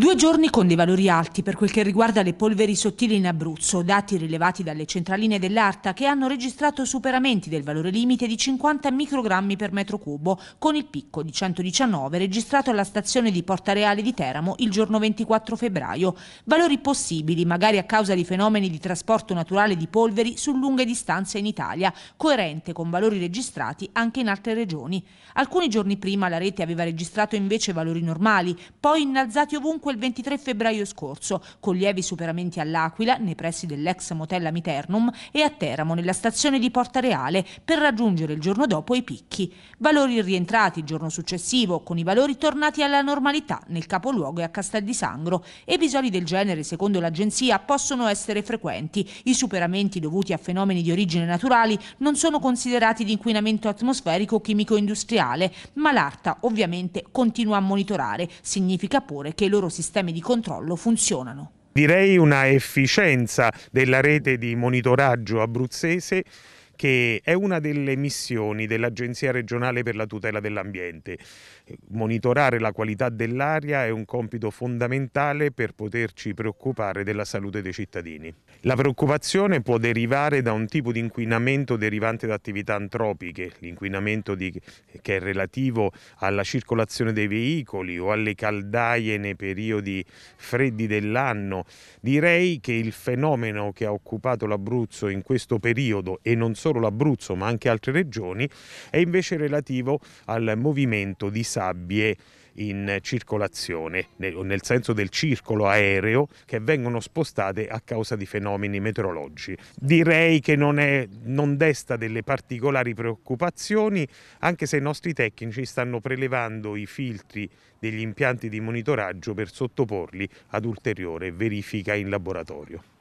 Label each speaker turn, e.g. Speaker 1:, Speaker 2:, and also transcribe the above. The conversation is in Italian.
Speaker 1: Due giorni con dei valori alti per quel che riguarda le polveri sottili in Abruzzo, dati rilevati dalle centraline dell'Arta che hanno registrato superamenti del valore limite di 50 microgrammi per metro cubo, con il picco di 119 registrato alla stazione di Porta Reale di Teramo il giorno 24 febbraio. Valori possibili magari a causa di fenomeni di trasporto naturale di polveri su lunghe distanze in Italia, coerente con valori registrati anche in altre regioni. Alcuni giorni prima la rete aveva registrato invece valori normali, poi innalzati ovunque dunque il 23 febbraio scorso, con lievi superamenti all'Aquila, nei pressi dell'ex motel Amiternum, e a Teramo, nella stazione di Porta Reale, per raggiungere il giorno dopo i picchi. Valori rientrati il giorno successivo, con i valori tornati alla normalità nel capoluogo e a Castel di Sangro. Episodi del genere, secondo l'agenzia, possono essere frequenti. I superamenti dovuti a fenomeni di origine naturali non sono considerati di inquinamento atmosferico chimico-industriale, ma l'ARTA ovviamente continua a monitorare. Significa pure che i loro sistemi di controllo funzionano.
Speaker 2: Direi una efficienza della rete di monitoraggio abruzzese che è una delle missioni dell'Agenzia regionale per la tutela dell'ambiente. Monitorare la qualità dell'aria è un compito fondamentale per poterci preoccupare della salute dei cittadini. La preoccupazione può derivare da un tipo di inquinamento derivante da attività antropiche, l'inquinamento di, che è relativo alla circolazione dei veicoli o alle caldaie nei periodi freddi dell'anno. Direi che il fenomeno che ha occupato l'Abruzzo in questo periodo e non solo solo l'Abruzzo ma anche altre regioni, è invece relativo al movimento di sabbie in circolazione, nel senso del circolo aereo, che vengono spostate a causa di fenomeni meteorologici. Direi che non, è, non desta delle particolari preoccupazioni, anche se i nostri tecnici stanno prelevando i filtri degli impianti di monitoraggio per sottoporli ad ulteriore verifica in laboratorio.